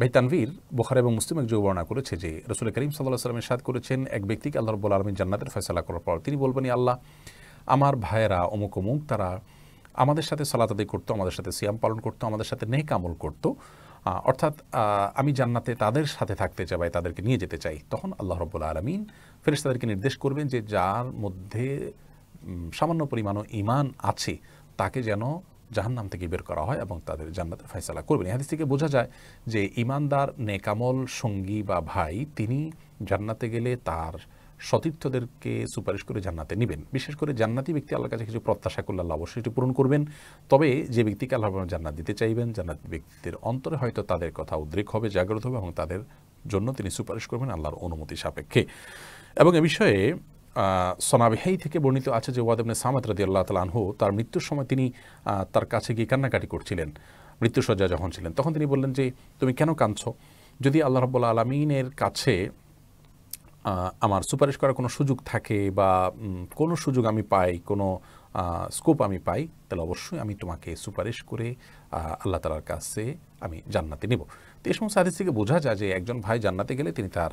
ভাই তানভীর বোখার এবং মুসলিম একযোগ বর্ণনা করেছে যে রসুল করিম সাল্লাহ সাল্লামের সাদ করেছেন এক ব্যক্তিকে আল্লাহ রব্বুল আলমী জান্নাতের ফয়সলা করার পর তিনি বলবেন আল্লাহ আমার ভাইয়েরা অমুক অমুক তারা আমাদের সাথে সালাতাদি করতো আমাদের সাথে সিয়াম পালন করতো আমাদের সাথে নেক আমল করতো অর্থাৎ আমি জান্নাতে তাদের সাথে থাকতে চাই তাদেরকে নিয়ে যেতে চাই তখন আল্লাহ রব্বুল আলমিন ফেরেস তাদেরকে নির্দেশ করবেন যে যার মধ্যে সামান্য পরিমাণও ইমান আছে তাকে যেন জাহান্নাম থেকে বের করা হয় এবং তাদের জান্নাতের ফয়সালা করবেন হাদিস থেকে বোঝা যায় যে ইমানদার নেকামল সঙ্গী বা ভাই তিনি জান্নাতে গেলে তার সতীর্থদেরকে সুপারিশ করে জান্নাতে নেবেন বিশেষ করে জান্নাতি ব্যক্তি আল্লাহর কাছে কিছু প্রত্যাশা করলে আল্লাহ অবশ্যই এটি পূরণ করবেন তবে যে ব্যক্তিকে আল্লাহ জান্নাত দিতে চাইবেন জান্নাত ব্যক্তিদের অন্তরে হয়তো তাদের কথা উদ্রেক হবে জাগ্রত হবে এবং তাদের জন্য তিনি সুপারিশ করবেন আল্লাহর অনুমতি সাপেক্ষে এবং এ বিষয়ে সনাবিহাই থেকে বর্ণিত আছে যে ওয়াদেবনে সামাত রাদি আল্লাহ তালানহু তার মৃত্যুর সময় তিনি তার কাছে গিয়ে কান্নাকাটি করছিলেন মৃত্যুসজ্জা যখন ছিলেন তখন তিনি বললেন যে তুমি কেন কাঁদছ যদি আল্লাহ রব্লা আলমিনের কাছে আমার সুপারিশ করার কোনো সুযোগ থাকে বা কোনো সুযোগ আমি পাই কোনো স্কোপ আমি পাই তাহলে অবশ্যই আমি তোমাকে সুপারিশ করে আল্লাহ তালার কাছে আমি জান্নাতে নিব তো এই সমস্ত হাদিস থেকে বোঝা যায় যে একজন ভাই জান্নাতে গেলে তিনি তার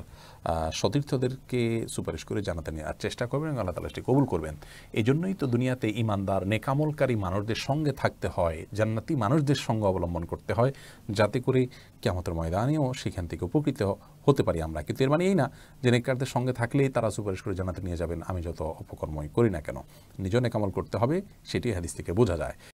সতীর্থদেরকে সুপারিশ করে জান্নাতে নেওয়ার চেষ্টা করবেন এবং আল্লাহ তালা কবুল করবেন এই জন্যই তো দুনিয়াতে ইমানদার নেকামলকারী মানুষদের সঙ্গে থাকতে হয় জান্নাতি মানুষদের সঙ্গে অবলম্বন করতে হয় যাতে করে কেমতের ময়দানেও সেখান থেকে উপকৃত হতে পারি আমরা কিন্তু এর মানে এই না যে নেকারদের সঙ্গে থাকলেই তারা সুপারিশ করে জানাতে নিয়ে যাবেন আমি যত অপকর্মই করি না কেন নিজ নেকামল করতে হবে সেটি হাদিস থেকে বোঝা যায়